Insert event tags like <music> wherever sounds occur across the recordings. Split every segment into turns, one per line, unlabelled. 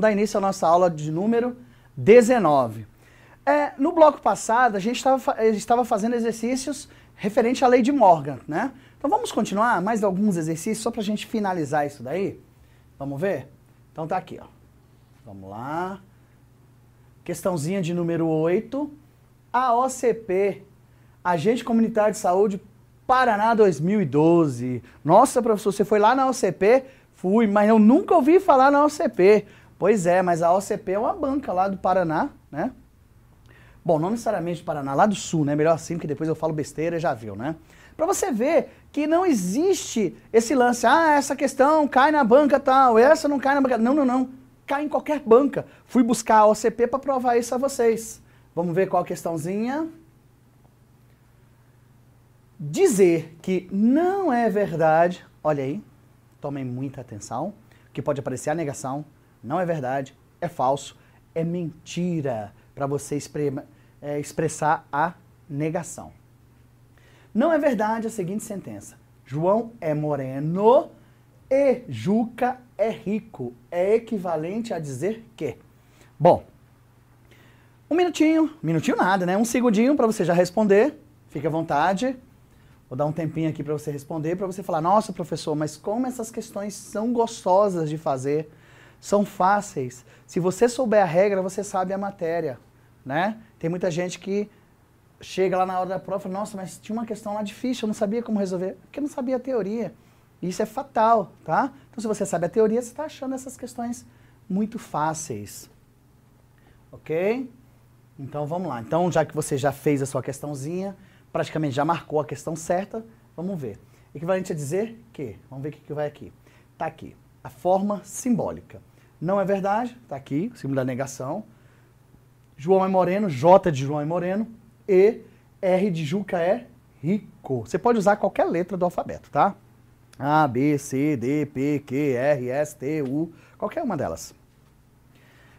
Vamos dar início à nossa aula de número 19. É, no bloco passado, a gente estava fazendo exercícios referente à lei de Morgan, né? Então vamos continuar mais alguns exercícios só para a gente finalizar isso daí? Vamos ver? Então tá aqui, ó. Vamos lá. Questãozinha de número 8. A OCP, Agente Comunitário de Saúde Paraná 2012. Nossa, professor, você foi lá na OCP? Fui, mas eu nunca ouvi falar na OCP. Pois é, mas a OCP é uma banca lá do Paraná, né? Bom, não necessariamente do Paraná, lá do Sul, né? Melhor assim, porque depois eu falo besteira, já viu, né? Para você ver que não existe esse lance, ah, essa questão cai na banca tal, essa não cai na banca. Não, não, não. Cai em qualquer banca. Fui buscar a OCP para provar isso a vocês. Vamos ver qual a questãozinha. Dizer que não é verdade, olha aí, tomem muita atenção, que pode aparecer a negação, não é verdade, é falso, é mentira, para você expre é, expressar a negação. Não é verdade a seguinte sentença: João é moreno e Juca é rico. É equivalente a dizer que. Bom, um minutinho, minutinho nada, né? Um segundinho para você já responder. Fique à vontade. Vou dar um tempinho aqui para você responder, para você falar: "Nossa, professor, mas como essas questões são gostosas de fazer" são fáceis. Se você souber a regra, você sabe a matéria, né? Tem muita gente que chega lá na hora da prova e fala, nossa, mas tinha uma questão lá difícil, eu não sabia como resolver, porque eu não sabia a teoria. Isso é fatal, tá? Então, se você sabe a teoria, você está achando essas questões muito fáceis. Ok? Então, vamos lá. Então, já que você já fez a sua questãozinha, praticamente já marcou a questão certa, vamos ver. Equivalente a dizer que, vamos ver o que vai aqui. Está aqui, a forma simbólica. Não é verdade, está aqui, o símbolo da negação. João é moreno, J de João é moreno, e R de Juca é rico. Você pode usar qualquer letra do alfabeto, tá? A, B, C, D, P, Q, R, S, T, U, qualquer uma delas.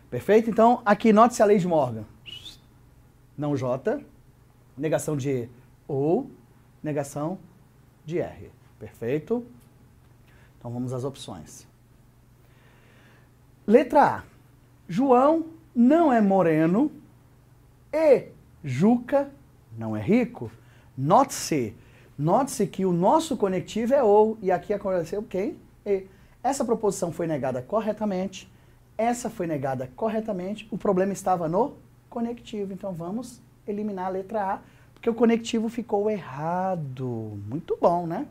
Perfeito? Então, aqui note-se a lei de Morgan. Não J, negação de E ou negação de R. Perfeito? Então vamos às opções. Letra A. João não é moreno e Juca não é rico. Note-se. Note-se que o nosso conectivo é ou e aqui aconteceu quem? E. Essa proposição foi negada corretamente. Essa foi negada corretamente. O problema estava no conectivo. Então vamos eliminar a letra A, porque o conectivo ficou errado. Muito bom, né?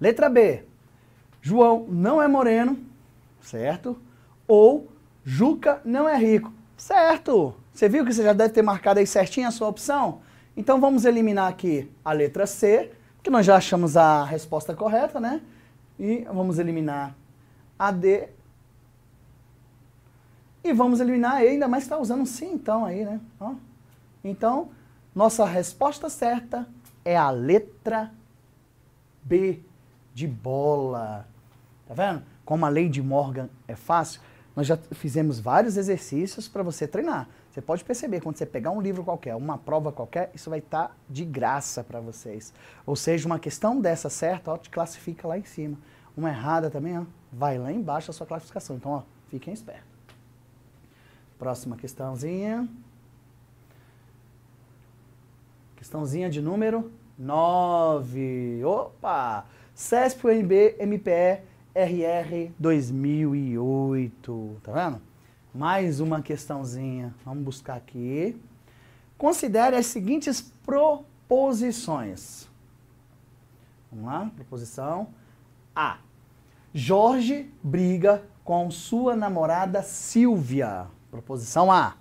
Letra B. João não é moreno certo? Ou Juca não é rico, certo? Você viu que você já deve ter marcado aí certinho a sua opção? Então vamos eliminar aqui a letra C, que nós já achamos a resposta correta, né? E vamos eliminar a D. E vamos eliminar a E, ainda mais está usando sim então aí, né? Ó. Então, nossa resposta certa é a letra B de bola. Tá vendo? como a lei de Morgan é fácil, nós já fizemos vários exercícios para você treinar. Você pode perceber, quando você pegar um livro qualquer, uma prova qualquer, isso vai estar tá de graça para vocês. Ou seja, uma questão dessa certa, ó, te classifica lá em cima. Uma errada também, ó, vai lá embaixo a sua classificação. Então, ó, fiquem espertos. Próxima questãozinha. Questãozinha de número 9. Opa! CESP, UNB, MPE RR 2008, tá vendo? Mais uma questãozinha, vamos buscar aqui. Considere as seguintes proposições. Vamos lá, proposição A. Jorge briga com sua namorada Silvia. Proposição A.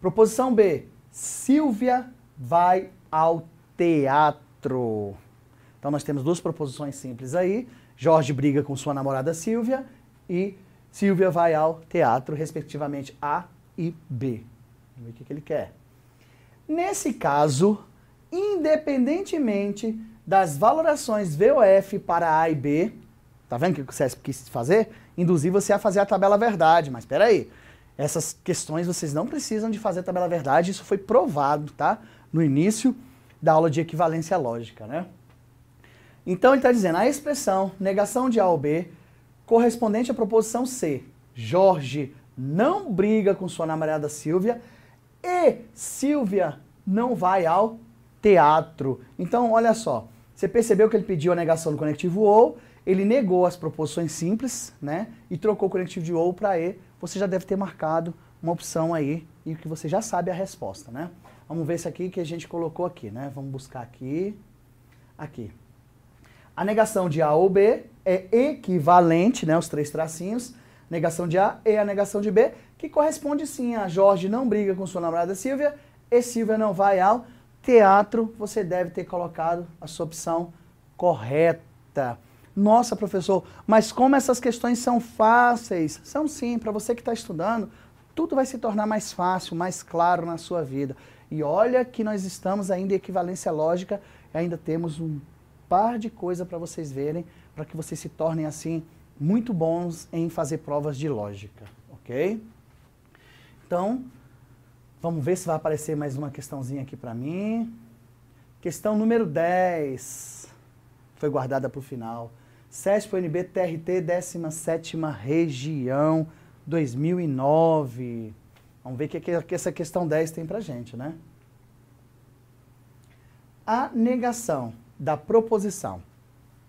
Proposição B. Silvia vai ao teatro. Então nós temos duas proposições simples aí. Jorge briga com sua namorada Silvia e Silvia vai ao teatro, respectivamente A e B. Vamos ver o que, que ele quer. Nesse caso, independentemente das valorações VOF para A e B, tá vendo o que o CESP quis fazer? Induzir você a fazer a tabela verdade, mas peraí, essas questões vocês não precisam de fazer a tabela verdade, isso foi provado, tá? No início da aula de equivalência lógica, né? Então ele está dizendo, a expressão negação de A ou B, correspondente à proposição C, Jorge não briga com sua namorada Silvia e Silvia não vai ao teatro. Então, olha só, você percebeu que ele pediu a negação do conectivo ou, ele negou as proposições simples, né, e trocou o conectivo de ou para e, você já deve ter marcado uma opção aí e que você já sabe é a resposta, né? Vamos ver isso aqui que a gente colocou aqui, né? Vamos buscar aqui, aqui. A negação de A ou B é equivalente, né, os três tracinhos, negação de A e a negação de B, que corresponde sim a Jorge não briga com sua namorada Silvia e Silvia não vai ao teatro. Você deve ter colocado a sua opção correta. Nossa, professor, mas como essas questões são fáceis? São sim, para você que está estudando, tudo vai se tornar mais fácil, mais claro na sua vida. E olha que nós estamos ainda em equivalência lógica, ainda temos um par de coisa para vocês verem, para que vocês se tornem assim muito bons em fazer provas de lógica, ok? Então, vamos ver se vai aparecer mais uma questãozinha aqui para mim. Questão número 10, foi guardada para o final. CESP UNB TRT, 17ª região, 2009. Vamos ver o que, que essa questão 10 tem para gente, né? A negação da proposição.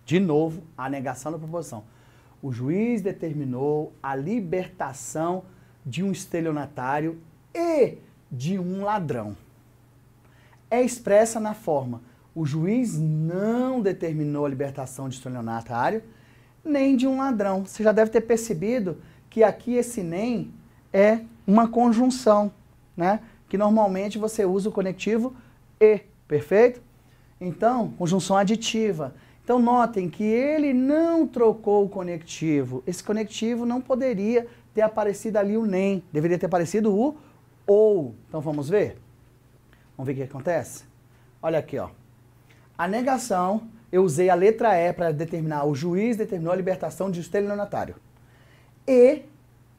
De novo, a negação da proposição. O juiz determinou a libertação de um estelionatário e de um ladrão. É expressa na forma: o juiz não determinou a libertação de estelionatário nem de um ladrão. Você já deve ter percebido que aqui esse nem é uma conjunção, né? Que normalmente você usa o conectivo e, perfeito? Então, conjunção aditiva. Então, notem que ele não trocou o conectivo. Esse conectivo não poderia ter aparecido ali o nem, deveria ter aparecido o ou. Então, vamos ver? Vamos ver o que acontece? Olha aqui, ó. A negação, eu usei a letra E para determinar, o juiz determinou a libertação de estelionatário. E,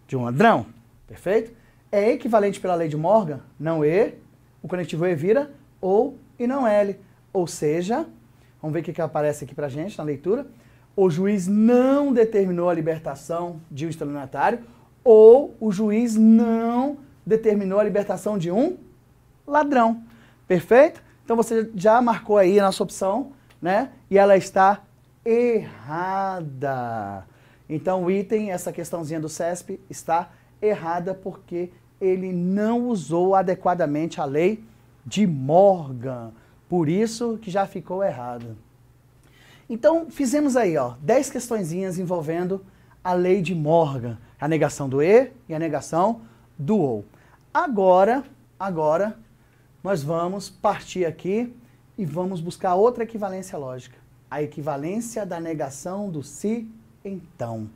de um ladrão, perfeito? É equivalente pela lei de Morgan, não E, é. o conectivo E vira ou e não L. Ou seja, vamos ver o que, que aparece aqui para gente na leitura. O juiz não determinou a libertação de um estelionatário ou o juiz não determinou a libertação de um ladrão. Perfeito? Então você já marcou aí a nossa opção, né? E ela está errada. Então o item, essa questãozinha do CESP, está errada porque ele não usou adequadamente a lei de Morgan. Por isso que já ficou errado. Então, fizemos aí, ó, 10 questõezinhas envolvendo a lei de Morgan, a negação do E e a negação do OU. Agora, agora, nós vamos partir aqui e vamos buscar outra equivalência lógica, a equivalência da negação do se então.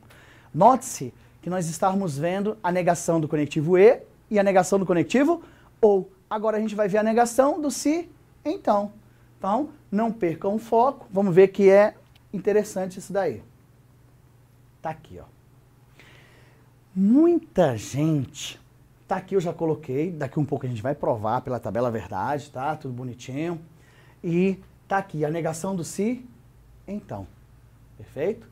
Note-se que nós estamos vendo a negação do conectivo E e a negação do conectivo OU. Agora a gente vai ver a negação do se então. Então, não percam o foco. Vamos ver que é interessante isso daí. Tá aqui, ó. Muita gente. Tá aqui, eu já coloquei. Daqui um pouco a gente vai provar pela tabela verdade, tá? Tudo bonitinho. E tá aqui a negação do se, então. Perfeito?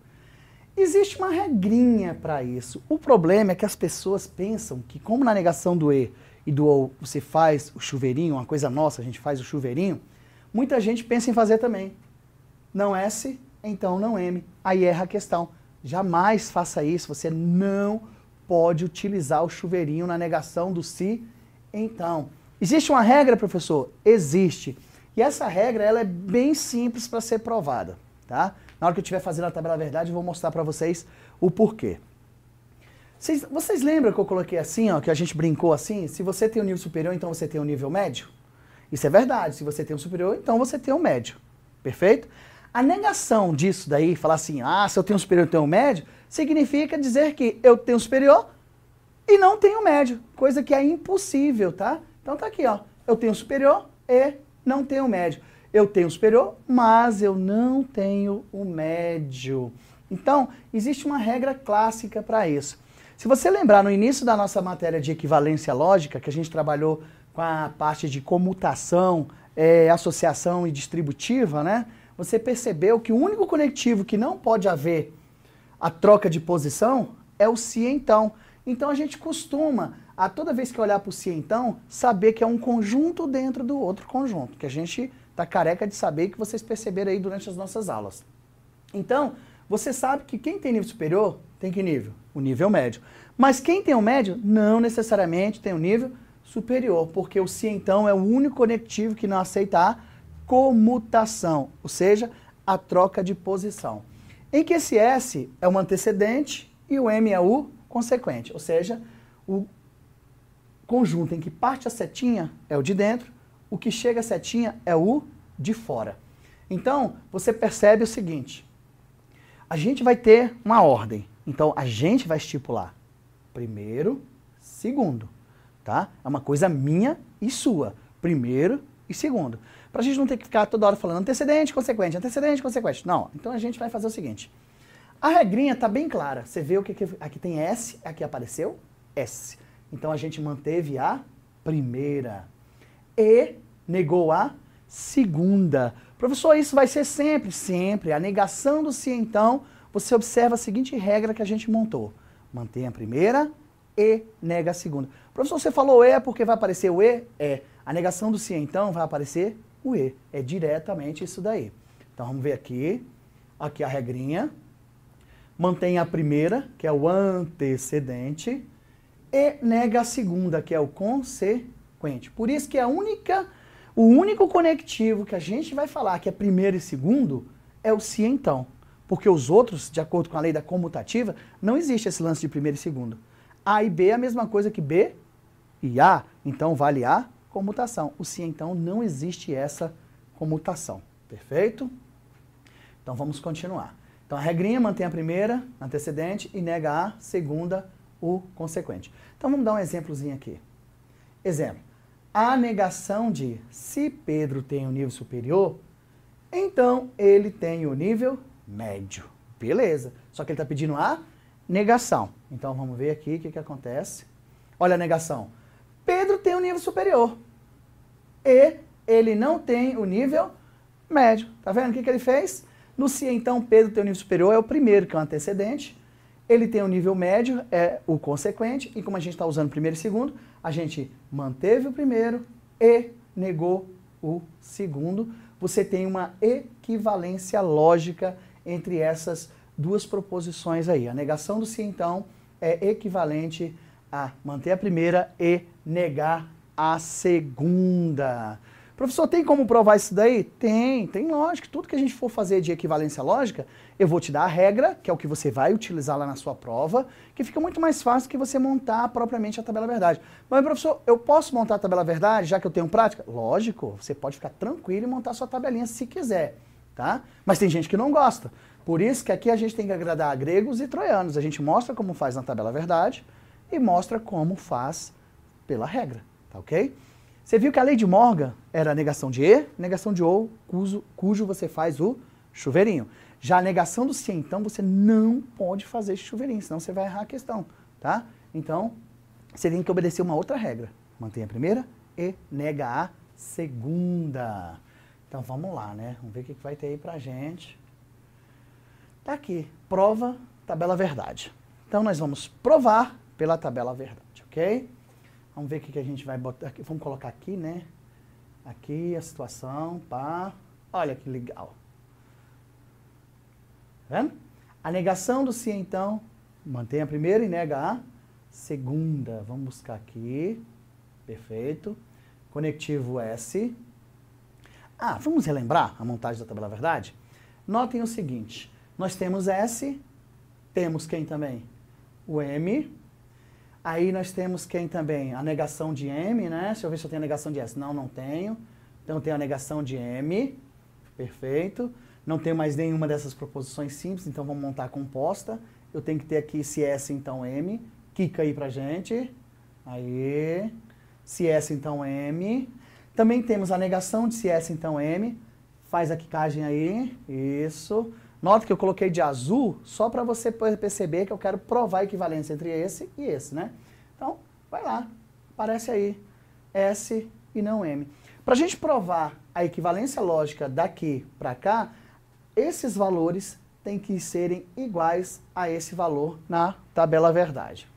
Existe uma regrinha para isso. O problema é que as pessoas pensam que, como na negação do E e do você faz o chuveirinho, uma coisa nossa, a gente faz o chuveirinho, muita gente pensa em fazer também. Não S, então não M. Aí erra a questão. Jamais faça isso, você não pode utilizar o chuveirinho na negação do se, então. Existe uma regra, professor? Existe. E essa regra ela é bem simples para ser provada, tá? Na hora que eu estiver fazendo a tabela verdade, eu vou mostrar para vocês o porquê. Vocês, vocês lembram que eu coloquei assim, ó, que a gente brincou assim? Se você tem um nível superior, então você tem um nível médio? Isso é verdade. Se você tem um superior, então você tem um médio. Perfeito? A negação disso daí, falar assim, ah, se eu tenho um superior, eu tenho um médio, significa dizer que eu tenho um superior e não tenho um médio, coisa que é impossível, tá? Então tá aqui, ó, eu tenho um superior e não tenho um médio. Eu tenho um superior, mas eu não tenho o um médio. Então, existe uma regra clássica para isso. Se você lembrar no início da nossa matéria de equivalência lógica, que a gente trabalhou com a parte de comutação, é, associação e distributiva, né? Você percebeu que o único conectivo que não pode haver a troca de posição é o se então. Então a gente costuma, a toda vez que olhar para o si então, saber que é um conjunto dentro do outro conjunto, que a gente está careca de saber que vocês perceberam aí durante as nossas aulas. Então, você sabe que quem tem nível superior tem que nível? o nível médio. Mas quem tem o médio não necessariamente tem o nível superior, porque o si então é o único conectivo que não aceita a comutação, ou seja, a troca de posição. Em que esse S é um antecedente e o M é o consequente, ou seja, o conjunto em que parte a setinha é o de dentro, o que chega a setinha é o de fora. Então, você percebe o seguinte: a gente vai ter uma ordem. Então a gente vai estipular primeiro, segundo, tá? É uma coisa minha e sua, primeiro e segundo. Para a gente não ter que ficar toda hora falando antecedente, consequente, antecedente, consequente. Não, então a gente vai fazer o seguinte. A regrinha está bem clara. Você vê o que aqui tem S, aqui apareceu S. Então a gente manteve a primeira e negou a segunda. Professor, isso vai ser sempre, sempre. A negação do se então você observa a seguinte regra que a gente montou. mantém a primeira e nega a segunda. Professor, você falou E é porque vai aparecer o E? É. A negação do se então vai aparecer o E. É diretamente isso daí. Então vamos ver aqui. Aqui a regrinha. mantém a primeira, que é o antecedente, e nega a segunda, que é o consequente. Por isso que a única, o único conectivo que a gente vai falar que é primeiro e segundo é o se então. Porque os outros, de acordo com a lei da comutativa, não existe esse lance de primeiro e segundo. A e B é a mesma coisa que B e A, então vale A comutação. O se então não existe essa comutação. Perfeito? Então vamos continuar. Então a regrinha mantém a primeira, antecedente, e nega a segunda, o consequente. Então vamos dar um exemplozinho aqui. Exemplo. A negação de se Pedro tem o um nível superior, então ele tem o um nível médio. Beleza. Só que ele está pedindo a negação. Então vamos ver aqui o que, que acontece. Olha a negação. Pedro tem o um nível superior. E ele não tem o nível médio. Tá vendo o que, que ele fez? No se então Pedro tem o um nível superior é o primeiro, que é o antecedente. Ele tem o um nível médio, é o consequente. E como a gente está usando primeiro e segundo, a gente manteve o primeiro e negou o segundo. Você tem uma equivalência lógica entre essas duas proposições aí. A negação do se então é equivalente a manter a primeira e negar a segunda. Professor, tem como provar isso daí? Tem, tem lógica. Tudo que a gente for fazer de equivalência lógica, eu vou te dar a regra, que é o que você vai utilizar lá na sua prova, que fica muito mais fácil que você montar propriamente a tabela verdade. Mas, professor, eu posso montar a tabela verdade já que eu tenho prática? Lógico, você pode ficar tranquilo e montar sua tabelinha se quiser tá? Mas tem gente que não gosta. Por isso que aqui a gente tem que agradar gregos e troianos. A gente mostra como faz na tabela verdade e mostra como faz pela regra, tá ok? Você viu que a lei de Morgan era negação de E, negação de ou, cujo, cujo você faz o chuveirinho. Já a negação do se, então, você não pode fazer esse chuveirinho, senão você vai errar a questão, tá? Então, você tem que obedecer uma outra regra. Mantenha a primeira e nega a segunda. Então vamos lá, né? Vamos ver o que vai ter aí pra gente. Tá aqui, prova, tabela verdade. Então nós vamos provar pela tabela verdade, ok? Vamos ver o que a gente vai botar aqui. Vamos colocar aqui, né? Aqui a situação, pá. Olha que legal. Tá vendo? A negação do se, então, mantém a primeira e nega a segunda. Vamos buscar aqui. Perfeito. Conectivo S. Ah, vamos relembrar a montagem da tabela verdade? Notem o seguinte, nós temos S, temos quem também? O M, aí nós temos quem também? A negação de M, né? Deixa eu ver se eu tenho a negação de S. Não, não tenho. Então eu tenho a negação de M, perfeito. Não tenho mais nenhuma dessas proposições simples, então vamos montar a composta. Eu tenho que ter aqui se S então M, quica aí pra gente. Aí, se S então M, também temos a negação de se S, então M. Faz a quicagem aí. Isso. Nota que eu coloquei de azul só para você perceber que eu quero provar a equivalência entre esse e esse, né? Então, vai lá. Aparece aí. S e não M. Para a gente provar a equivalência lógica daqui para cá, esses valores têm que serem iguais a esse valor na tabela verdade.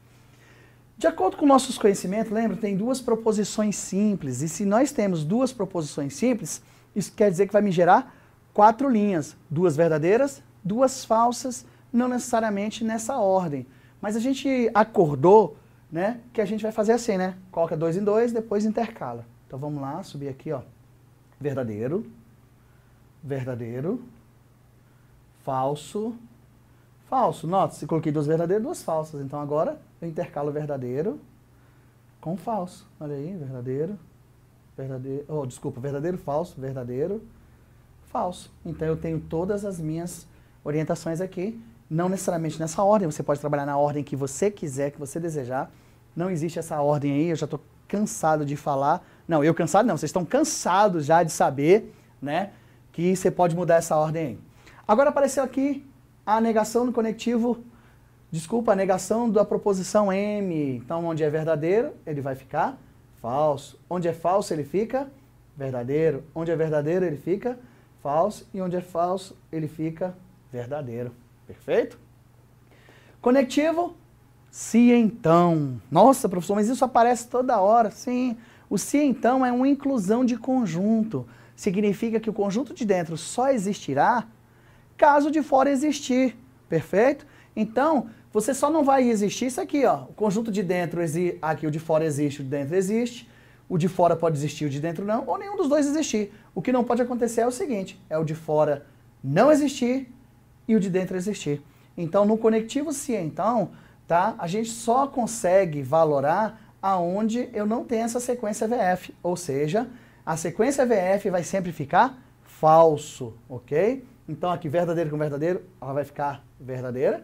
De acordo com nossos conhecimentos, lembra, tem duas proposições simples. E se nós temos duas proposições simples, isso quer dizer que vai me gerar quatro linhas. Duas verdadeiras, duas falsas, não necessariamente nessa ordem. Mas a gente acordou né, que a gente vai fazer assim, né? Coloca dois em dois, depois intercala. Então vamos lá, subir aqui, ó. Verdadeiro, verdadeiro, falso, falso. Nota, se coloquei duas verdadeiras, duas falsas. Então agora eu intercalo verdadeiro com falso. Olha aí, verdadeiro, verdadeiro, oh, desculpa, verdadeiro, falso, verdadeiro, falso. Então eu tenho todas as minhas orientações aqui, não necessariamente nessa ordem, você pode trabalhar na ordem que você quiser, que você desejar. Não existe essa ordem aí, eu já estou cansado de falar. Não, eu cansado não, vocês estão cansados já de saber, né, que você pode mudar essa ordem aí. Agora apareceu aqui a negação do conectivo, desculpa, a negação da proposição M. Então, onde é verdadeiro, ele vai ficar falso. Onde é falso, ele fica verdadeiro. Onde é verdadeiro, ele fica falso. E onde é falso, ele fica verdadeiro. Perfeito? Conectivo, se então. Nossa, professor, mas isso aparece toda hora. Sim, o se então é uma inclusão de conjunto. Significa que o conjunto de dentro só existirá caso de fora existir, perfeito? Então, você só não vai existir isso aqui, ó. O conjunto de dentro existe, aqui o de fora existe, o de dentro existe. O de fora pode existir, o de dentro não, ou nenhum dos dois existir. O que não pode acontecer é o seguinte: é o de fora não existir e o de dentro existir. Então, no conectivo se então, tá? A gente só consegue valorar aonde eu não tenho essa sequência VF, ou seja, a sequência VF vai sempre ficar falso, ok? Então, aqui, verdadeiro com verdadeiro, ela vai ficar verdadeira.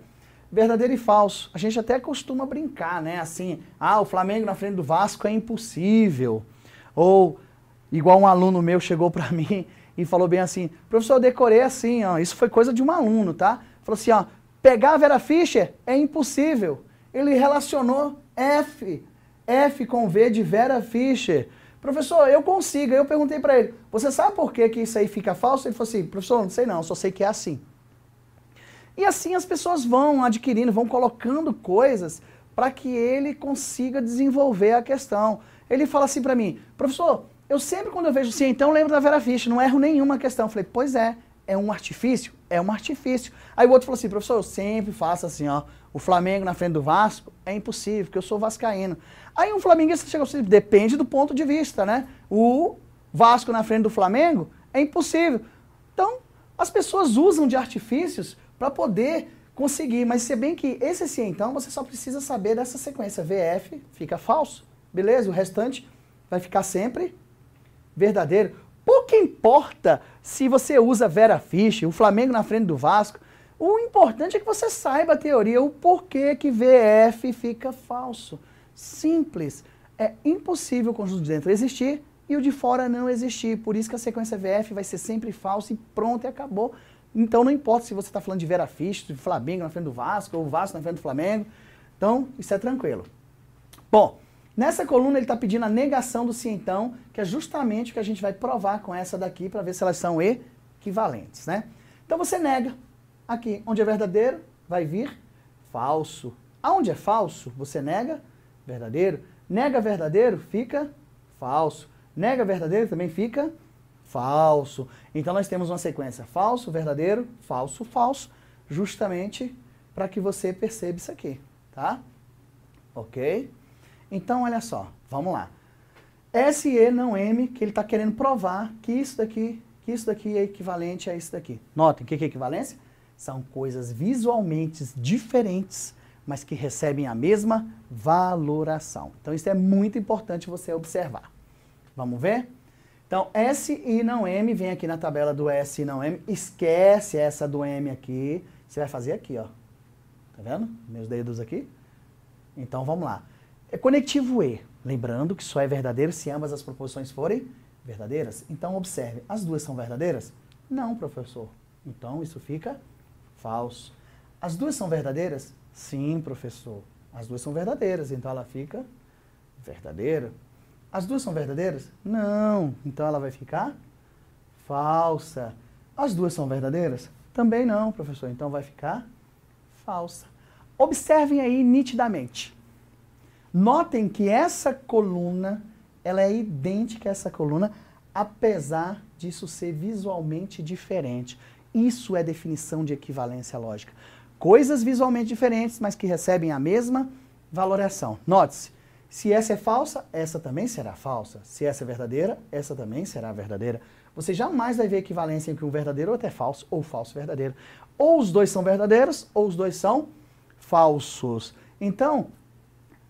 Verdadeiro e falso. A gente até costuma brincar, né? Assim, ah, o Flamengo na frente do Vasco é impossível. Ou, igual um aluno meu chegou para <laughs> mim e falou bem assim, professor, eu decorei assim, ó, isso foi coisa de um aluno, tá? Falou assim, ó, pegar a Vera Fischer é impossível. Ele relacionou F, F com V de Vera Fischer professor, eu consigo. Aí eu perguntei para ele, você sabe por que, que isso aí fica falso? Ele falou assim, professor, não sei não, só sei que é assim. E assim as pessoas vão adquirindo, vão colocando coisas para que ele consiga desenvolver a questão. Ele fala assim para mim, professor, eu sempre quando eu vejo assim, então lembro da Vera Fischer, não erro nenhuma questão. Eu falei, pois é, é um artifício? É um artifício. Aí o outro falou assim, professor, eu sempre faço assim, ó, o Flamengo na frente do Vasco, é impossível, porque eu sou vascaíno. Aí um flamenguista chega assim, depende do ponto de vista, né? O Vasco na frente do Flamengo é impossível. Então, as pessoas usam de artifícios para poder conseguir, mas se bem que esse sim, então, você só precisa saber dessa sequência. VF fica falso, beleza? O restante vai ficar sempre verdadeiro. Pouco importa se você usa Vera Fisch, o Flamengo na frente do Vasco, o importante é que você saiba a teoria, o porquê que VF fica falso. Simples. É impossível o conjunto de dentro existir e o de fora não existir. Por isso que a sequência VF vai ser sempre falsa e pronto, e acabou. Então não importa se você está falando de Vera Fisch, de Flamengo na frente do Vasco, ou Vasco na frente do Flamengo. Então, isso é tranquilo. Bom, nessa coluna ele está pedindo a negação do cientão, que é justamente o que a gente vai provar com essa daqui para ver se elas são equivalentes, né? Então você nega Aqui, onde é verdadeiro, vai vir falso. Aonde é falso, você nega verdadeiro. Nega verdadeiro, fica falso. Nega verdadeiro também fica falso. Então nós temos uma sequência falso, verdadeiro, falso, falso, justamente para que você perceba isso aqui, tá? Ok? Então olha só, vamos lá. SE não M, que ele está querendo provar que isso daqui, que isso daqui é equivalente a isso daqui. Notem, o que, que é equivalência? São coisas visualmente diferentes, mas que recebem a mesma valoração. Então isso é muito importante você observar. Vamos ver? Então S e não M, vem aqui na tabela do S e não M, esquece essa do M aqui, você vai fazer aqui, ó. Tá vendo? Meus dedos aqui. Então vamos lá. É conectivo E, lembrando que só é verdadeiro se ambas as proposições forem verdadeiras. Então observe, as duas são verdadeiras? Não, professor. Então isso fica falso. As duas são verdadeiras? Sim, professor. As duas são verdadeiras, então ela fica verdadeira. As duas são verdadeiras? Não, então ela vai ficar falsa. As duas são verdadeiras? Também não, professor, então vai ficar falsa. Observem aí nitidamente. Notem que essa coluna, ela é idêntica a essa coluna, apesar disso ser visualmente diferente. Isso é definição de equivalência lógica. Coisas visualmente diferentes, mas que recebem a mesma valoração. Note-se, se essa é falsa, essa também será falsa. Se essa é verdadeira, essa também será verdadeira. Você jamais vai ver equivalência entre um verdadeiro ou até falso, ou falso verdadeiro. Ou os dois são verdadeiros, ou os dois são falsos. Então,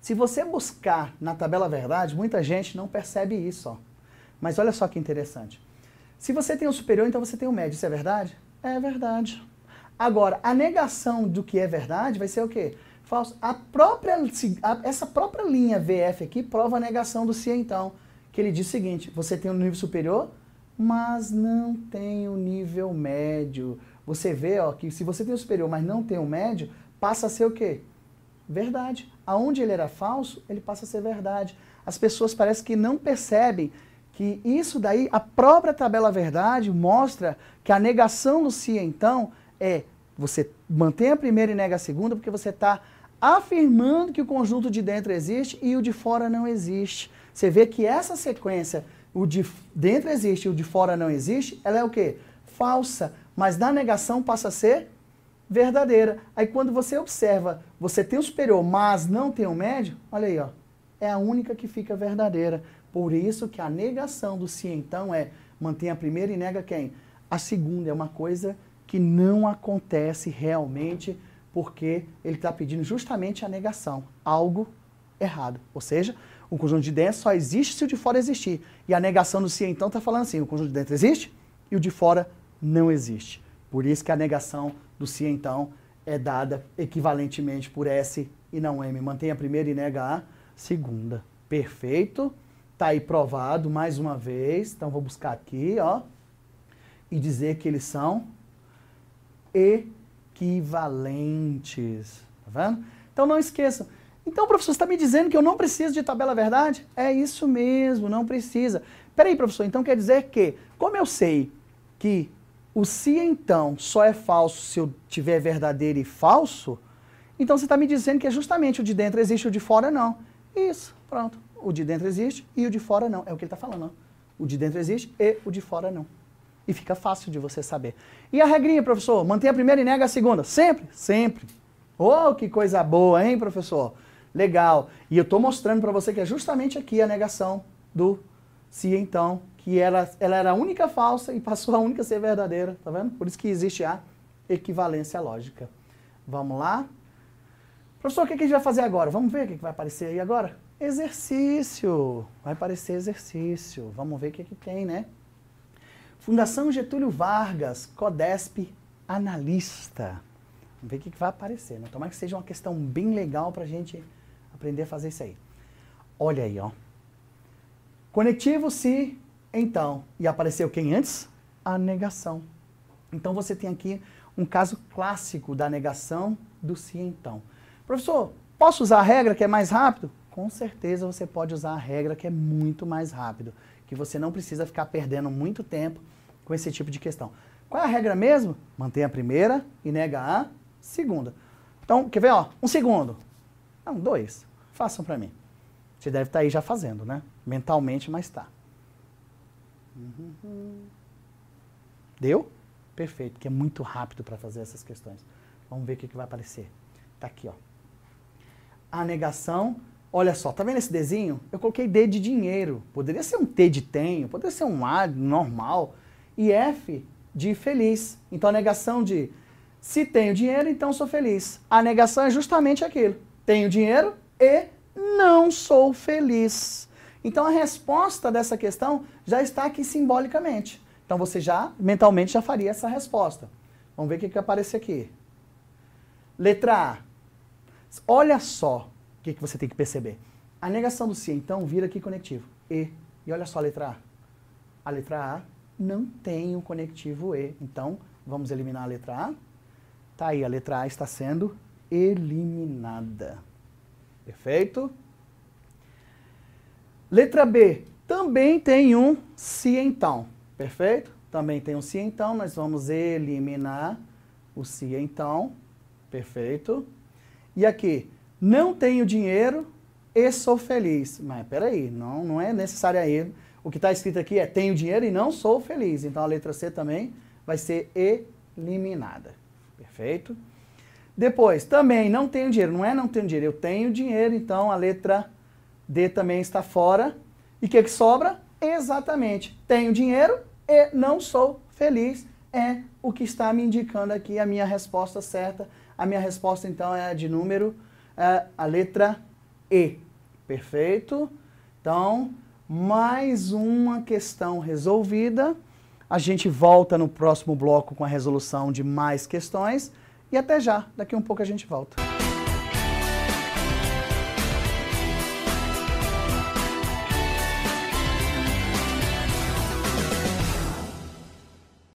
se você buscar na tabela verdade, muita gente não percebe isso. Ó. Mas olha só que interessante. Se você tem o superior, então você tem o médio, isso é verdade? é verdade. Agora, a negação do que é verdade vai ser o quê? Falso. A própria, a, essa própria linha VF aqui prova a negação do se então, que ele diz o seguinte, você tem um nível superior, mas não tem o um nível médio. Você vê ó, que se você tem o um superior, mas não tem o um médio, passa a ser o quê? Verdade. Aonde ele era falso, ele passa a ser verdade. As pessoas parecem que não percebem que isso daí, a própria tabela verdade mostra que a negação no si, então, é você mantém a primeira e nega a segunda, porque você está afirmando que o conjunto de dentro existe e o de fora não existe. Você vê que essa sequência, o de dentro existe e o de fora não existe, ela é o quê? Falsa. Mas na negação passa a ser verdadeira. Aí quando você observa, você tem o superior, mas não tem o médio, olha aí, ó, é a única que fica verdadeira. Por isso que a negação do se então é mantém a primeira e nega quem? A segunda é uma coisa que não acontece realmente porque ele está pedindo justamente a negação, algo errado. Ou seja, o conjunto de dentro só existe se o de fora existir. E a negação do se então está falando assim, o conjunto de dentro existe e o de fora não existe. Por isso que a negação do se então é dada equivalentemente por S e não M. mantém a primeira e nega a segunda. Perfeito? Tá aí provado mais uma vez. Então vou buscar aqui, ó, e dizer que eles são equivalentes. Tá vendo? Então não esqueçam. Então, professor, você está me dizendo que eu não preciso de tabela verdade? É isso mesmo, não precisa. Peraí, professor, então quer dizer que, como eu sei que o se então só é falso se eu tiver verdadeiro e falso, então você está me dizendo que é justamente o de dentro existe o de fora, não. Isso, pronto o de dentro existe e o de fora não. É o que ele está falando. Ó. O de dentro existe e o de fora não. E fica fácil de você saber. E a regrinha, professor? Mantém a primeira e nega a segunda. Sempre? Sempre. Oh, que coisa boa, hein, professor? Legal. E eu estou mostrando para você que é justamente aqui a negação do se então, que ela, ela era a única falsa e passou a única a ser verdadeira. Tá vendo? Por isso que existe a equivalência lógica. Vamos lá? Professor, o que a gente vai fazer agora? Vamos ver o que vai aparecer aí agora? Exercício. Vai parecer exercício. Vamos ver o que, é que tem, né? Fundação Getúlio Vargas, CODESP, analista. Vamos ver o que, é que vai aparecer, né? Tomara que seja uma questão bem legal para a gente aprender a fazer isso aí. Olha aí, ó. Conectivo se, então. E apareceu quem antes? A negação. Então você tem aqui um caso clássico da negação do se, então. Professor, posso usar a regra que é mais rápido? com certeza você pode usar a regra que é muito mais rápido, que você não precisa ficar perdendo muito tempo com esse tipo de questão. Qual é a regra mesmo? Mantenha a primeira e nega a segunda. Então, quer ver? Ó, um segundo. Não, dois. Façam para mim. Você deve estar tá aí já fazendo, né? Mentalmente, mas tá. Deu? Perfeito, que é muito rápido para fazer essas questões. Vamos ver o que, que vai aparecer. Está aqui, ó. A negação Olha só, tá vendo esse Dzinho? Eu coloquei D de dinheiro. Poderia ser um T de tenho, poderia ser um A normal. E F de feliz. Então a negação de se tenho dinheiro, então sou feliz. A negação é justamente aquilo. Tenho dinheiro e não sou feliz. Então a resposta dessa questão já está aqui simbolicamente. Então você já mentalmente já faria essa resposta. Vamos ver o que, que aparece aqui. Letra A. Olha só, que, que você tem que perceber? A negação do se, então, vira aqui conectivo. E. E olha só a letra A. A letra A não tem o conectivo E. Então, vamos eliminar a letra A. Tá aí, a letra A está sendo eliminada. Perfeito? Letra B também tem um se então. Perfeito? Também tem um se então. Nós vamos eliminar o se então. Perfeito? E aqui, não tenho dinheiro e sou feliz. Mas peraí, não, não é necessário aí. O que está escrito aqui é tenho dinheiro e não sou feliz. Então a letra C também vai ser eliminada. Perfeito? Depois, também não tenho dinheiro. Não é não tenho dinheiro, eu tenho dinheiro, então a letra D também está fora. E o que, é que sobra? Exatamente. Tenho dinheiro e não sou feliz. É o que está me indicando aqui a minha resposta certa. A minha resposta então é a de número a, a letra E. Perfeito? Então, mais uma questão resolvida. A gente volta no próximo bloco com a resolução de mais questões. E até já, daqui um pouco a gente volta.